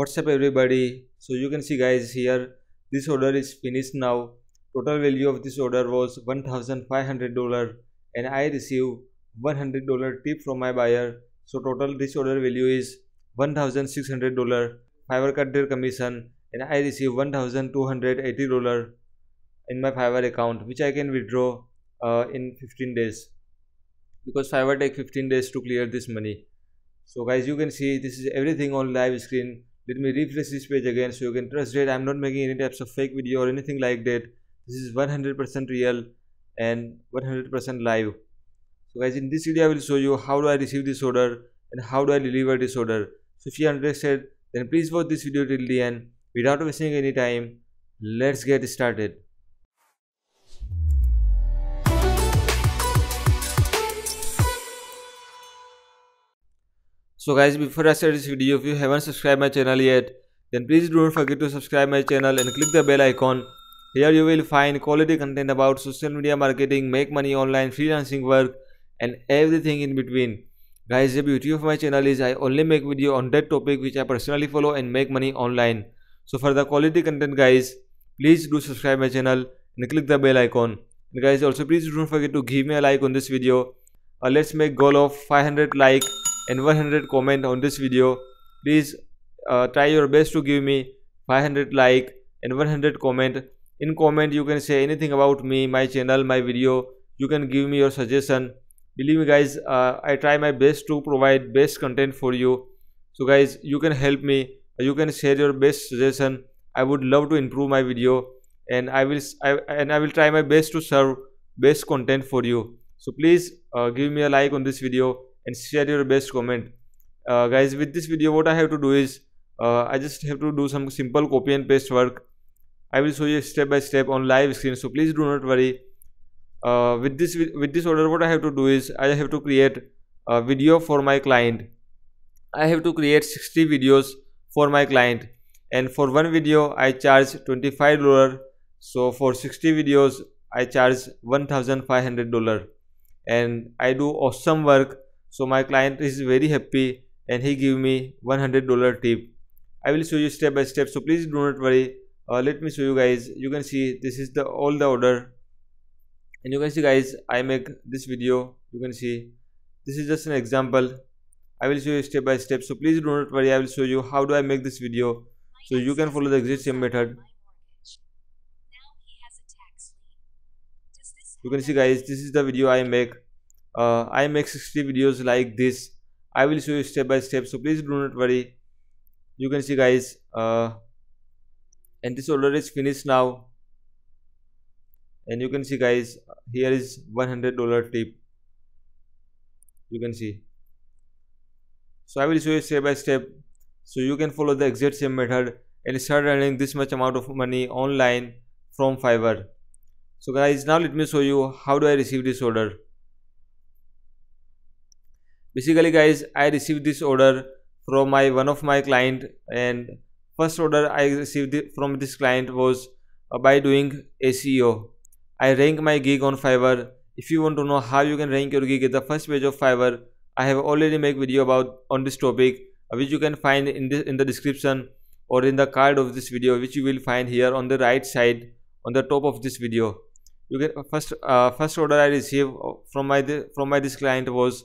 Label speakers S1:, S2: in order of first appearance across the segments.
S1: what's up everybody so you can see guys here this order is finished now total value of this order was 1500 dollar and i received 100 dollar tip from my buyer so total this order value is 1600 dollar fiverr cut their commission and i received 1280 dollar in my fiverr account which i can withdraw uh, in 15 days because fiverr take 15 days to clear this money so guys you can see this is everything on live screen let me refresh this page again so you can trust it i'm not making any types of fake video or anything like that this is 100% real and 100% live so guys in this video i will show you how do i receive this order and how do i deliver this order so if you are interested then please watch this video till the end without wasting any time let's get started So guys, before I start this video, if you haven't subscribed my channel yet, then please don't forget to subscribe my channel and click the bell icon. Here you will find quality content about social media marketing, make money online, freelancing work and everything in between. Guys, the beauty of my channel is I only make video on that topic which I personally follow and make money online. So for the quality content guys, please do subscribe my channel and click the bell icon. And guys also please don't forget to give me a like on this video. Uh, let's make goal of 500 like and 100 comment on this video please uh, try your best to give me 500 like and 100 comment in comment you can say anything about me my channel my video you can give me your suggestion believe me guys uh, i try my best to provide best content for you so guys you can help me you can share your best suggestion i would love to improve my video and i will I, and i will try my best to serve best content for you so please uh, give me a like on this video and share your best comment uh, guys with this video what i have to do is uh, i just have to do some simple copy and paste work i will show you step by step on live screen so please do not worry uh, with this with this order what i have to do is i have to create a video for my client i have to create 60 videos for my client and for one video i charge 25 dollar so for 60 videos i charge 1500 dollar and i do awesome work so my client is very happy and he give me 100 dollar tip i will show you step by step so please do not worry uh, let me show you guys you can see this is the all the order and you can see guys i make this video you can see this is just an example i will show you step by step so please do not worry i will show you how do i make this video so you can follow the exact same method you can see guys this is the video i make uh, I make 60 videos like this I will show you step by step so please do not worry you can see guys uh, and this order is finished now and you can see guys here is 100 dollar tip you can see so I will show you step by step so you can follow the exact same method and start earning this much amount of money online from Fiverr so guys now let me show you how do I receive this order basically guys i received this order from my one of my client and first order i received from this client was uh, by doing seo i rank my gig on fiverr if you want to know how you can rank your gig at the first page of fiverr i have already made video about on this topic uh, which you can find in the in the description or in the card of this video which you will find here on the right side on the top of this video you get uh, first uh, first order i received from my from my this client was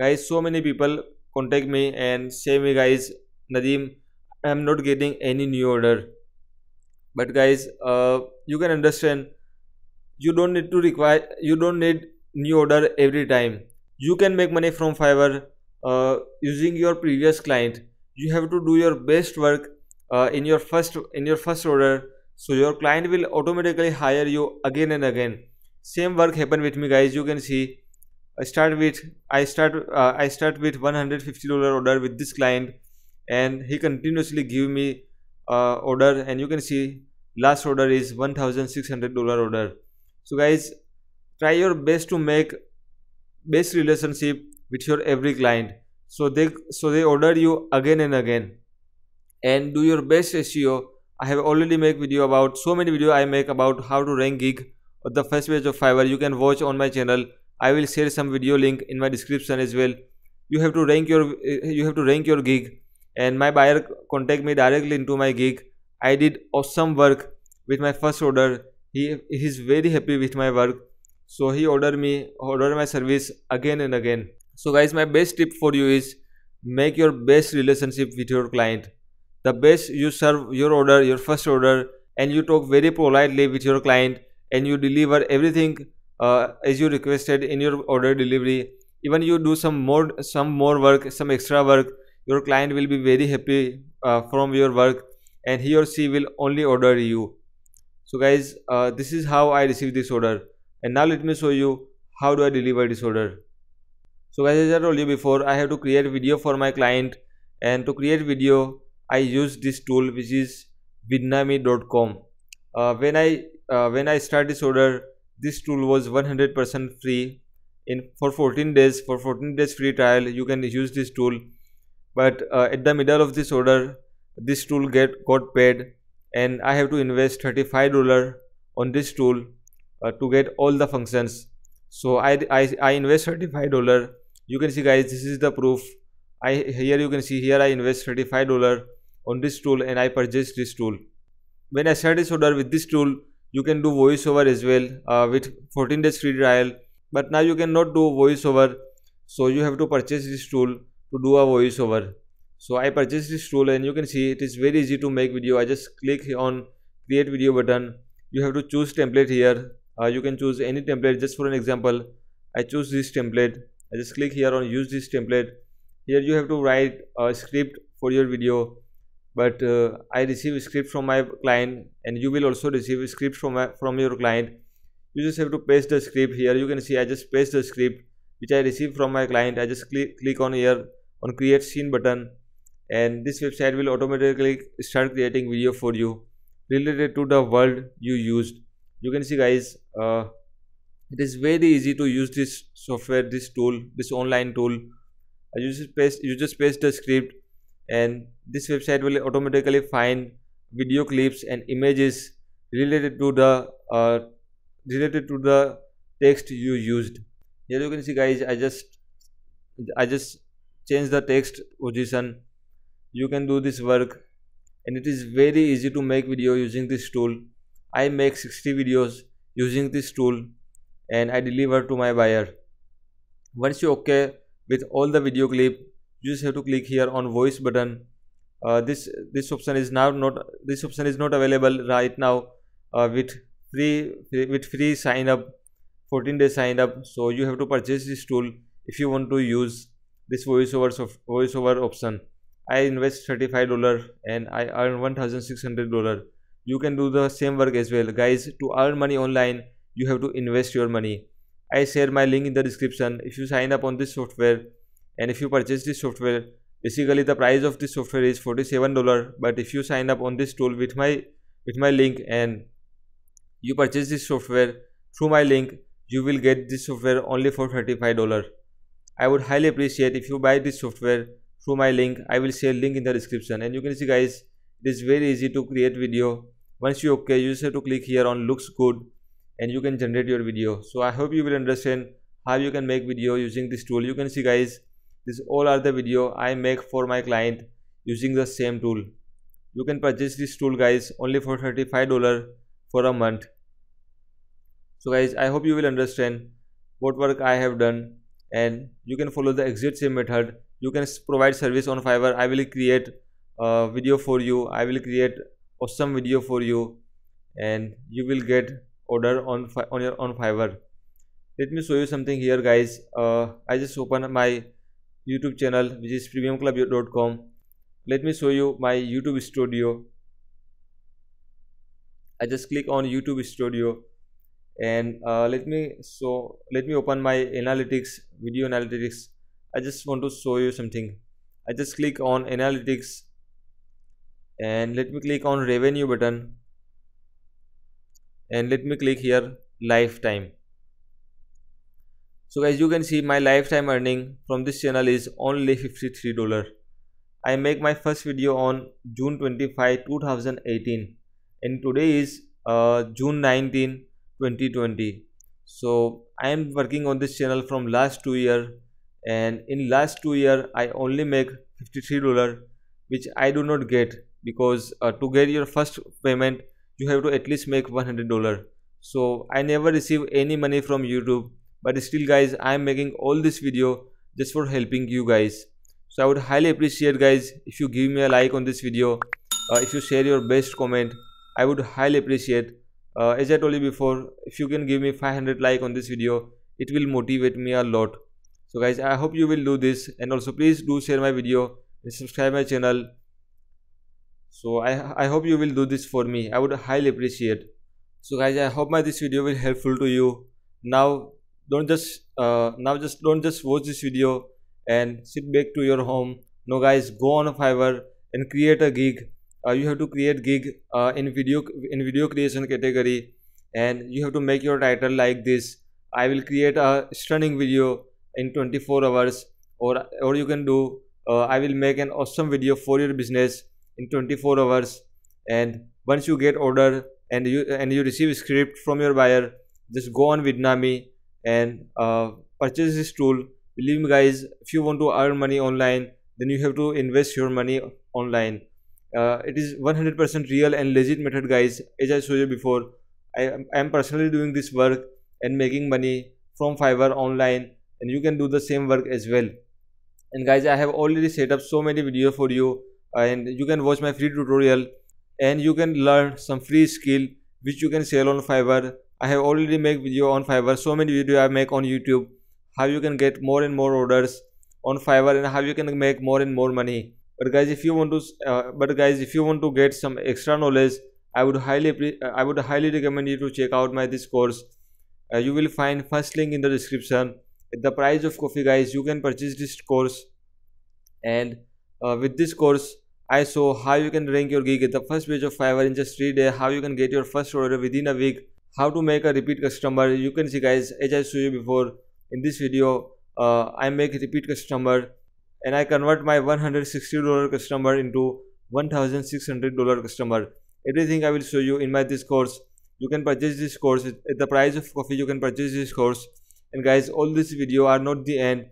S1: guys so many people contact me and say me guys nadim i am not getting any new order but guys uh, you can understand you don't need to require you don't need new order every time you can make money from fiverr uh, using your previous client you have to do your best work uh, in your first in your first order so your client will automatically hire you again and again same work happened with me guys you can see I start with I start uh, I start with 150 dollar order with this client and he continuously give me uh, order and you can see last order is 1600 dollar order so guys try your best to make best relationship with your every client so they so they order you again and again and do your best SEO I have already make video about so many video I make about how to rank gig the first page of Fiverr you can watch on my channel i will share some video link in my description as well you have to rank your eh, you have to rank your gig and my buyer contact me directly into my gig i did awesome work with my first order he is very happy with my work so he ordered me ordered my service again and again so guys my best tip for you is make your best relationship with your client the best you serve your order your first order and you talk very politely with your client and you deliver everything uh, as you requested in your order delivery even you do some more some more work some extra work your client will be very happy uh, from your work and he or she will only order you so guys uh, this is how i received this order and now let me show you how do i deliver this order so guys as i told you before i have to create video for my client and to create video i use this tool which is vidnami.com uh, when i uh, when i start this order this tool was 100% free in for 14 days for 14 days free trial you can use this tool but uh, at the middle of this order this tool get got paid and i have to invest 35 dollar on this tool uh, to get all the functions so I, I i invest 35 dollar you can see guys this is the proof i here you can see here i invest 35 dollar on this tool and i purchased this tool when i set this order with this tool you can do voiceover as well uh, with 14 days free trial but now you cannot do voiceover so you have to purchase this tool to do a voiceover so i purchased this tool and you can see it is very easy to make video i just click on create video button you have to choose template here uh, you can choose any template just for an example i choose this template i just click here on use this template here you have to write a script for your video but uh, i receive script from my client and you will also receive script from my, from your client you just have to paste the script here you can see i just paste the script which i received from my client i just click click on here on create scene button and this website will automatically start creating video for you related to the world you used you can see guys uh, it is very easy to use this software this tool this online tool you just paste you just paste the script and this website will automatically find video clips and images related to the uh, related to the text you used here you can see guys i just i just change the text position you can do this work and it is very easy to make video using this tool i make 60 videos using this tool and i deliver to my buyer once you okay with all the video clip you just have to click here on voice button uh, this this option is now not this option is not available right now uh, with free with free sign up 14 day sign up so you have to purchase this tool if you want to use this voiceover soft, voiceover option i invest 35 dollar and i earn 1600 dollar you can do the same work as well guys to earn money online you have to invest your money i share my link in the description if you sign up on this software and if you purchase this software basically the price of this software is 47 dollar but if you sign up on this tool with my with my link and you purchase this software through my link you will get this software only for 35 dollar i would highly appreciate if you buy this software through my link i will share link in the description and you can see guys it is very easy to create video once you okay you just have to click here on looks good and you can generate your video so i hope you will understand how you can make video using this tool you can see guys this all are the video I make for my client using the same tool. You can purchase this tool guys only for $35 for a month. So guys, I hope you will understand what work I have done and you can follow the exact same method. You can provide service on Fiverr. I will create a video for you. I will create awesome video for you and you will get order on on your on Fiverr. Let me show you something here guys. Uh, I just open my YouTube channel which is premiumclub.com. Let me show you my YouTube studio. I just click on YouTube studio and uh, let me so let me open my analytics video analytics. I just want to show you something. I just click on analytics and let me click on revenue button and let me click here lifetime so as you can see my lifetime earning from this channel is only $53. I make my first video on June 25, 2018 and today is uh, June 19, 2020. So I am working on this channel from last two year and in last two year I only make $53 which I do not get because uh, to get your first payment you have to at least make $100. So I never receive any money from YouTube but still guys i am making all this video just for helping you guys so i would highly appreciate guys if you give me a like on this video uh, if you share your best comment i would highly appreciate uh, as i told you before if you can give me 500 like on this video it will motivate me a lot so guys i hope you will do this and also please do share my video and subscribe my channel so i i hope you will do this for me i would highly appreciate so guys i hope my this video will helpful to you now don't just uh, now just don't just watch this video and sit back to your home no guys go on fiverr and create a gig uh, you have to create gig uh, in video in video creation category and you have to make your title like this i will create a stunning video in 24 hours or or you can do uh, i will make an awesome video for your business in 24 hours and once you get order and you and you receive script from your buyer just go on vidnami and uh, purchase this tool believe me guys if you want to earn money online then you have to invest your money online uh, it is 100% real and legit method guys as i showed you before I, I am personally doing this work and making money from fiverr online and you can do the same work as well and guys i have already set up so many videos for you and you can watch my free tutorial and you can learn some free skill which you can sell on fiverr i have already made video on fiverr so many video i make on youtube how you can get more and more orders on fiverr and how you can make more and more money but guys if you want to uh, but guys if you want to get some extra knowledge i would highly uh, i would highly recommend you to check out my this course uh, you will find first link in the description at the price of coffee guys you can purchase this course and uh, with this course I saw how you can rank your gig at the first page of Fiverr in just 3 days, how you can get your first order within a week, how to make a repeat customer you can see guys as i showed you before in this video uh, i make repeat customer and i convert my 160 dollar customer into 1600 dollar customer everything i will show you in my this course you can purchase this course at the price of coffee you can purchase this course and guys all this video are not the end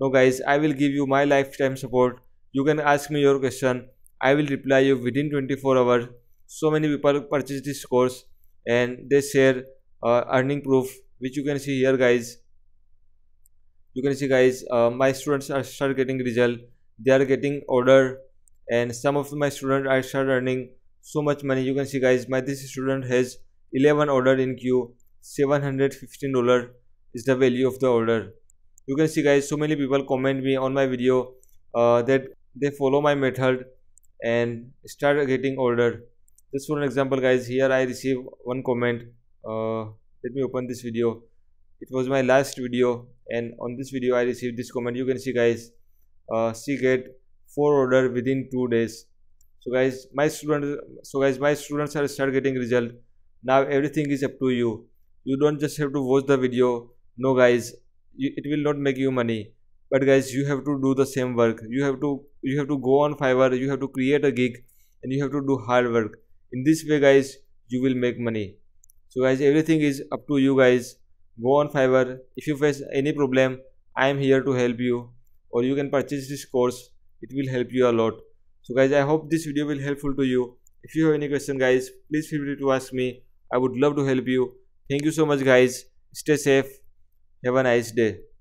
S1: no guys i will give you my lifetime support you can ask me your question i will reply you within 24 hours so many people purchase this course and they share uh, earning proof which you can see here guys you can see guys uh, my students are start getting result they are getting order and some of my students are start earning so much money you can see guys my this student has 11 order in queue 715 dollar is the value of the order you can see guys so many people comment me on my video uh, that they follow my method and start getting order just for an example guys here i receive one comment uh, let me open this video it was my last video and on this video i received this comment you can see guys uh, she get four order within two days so guys my students so guys my students are start getting result now everything is up to you you don't just have to watch the video no guys you, it will not make you money but guys you have to do the same work you have to you have to go on fiverr you have to create a gig and you have to do hard work in this way guys you will make money so guys everything is up to you guys go on fiverr if you face any problem i am here to help you or you can purchase this course it will help you a lot so guys i hope this video will helpful to you if you have any question guys please feel free to ask me i would love to help you thank you so much guys stay safe have a nice day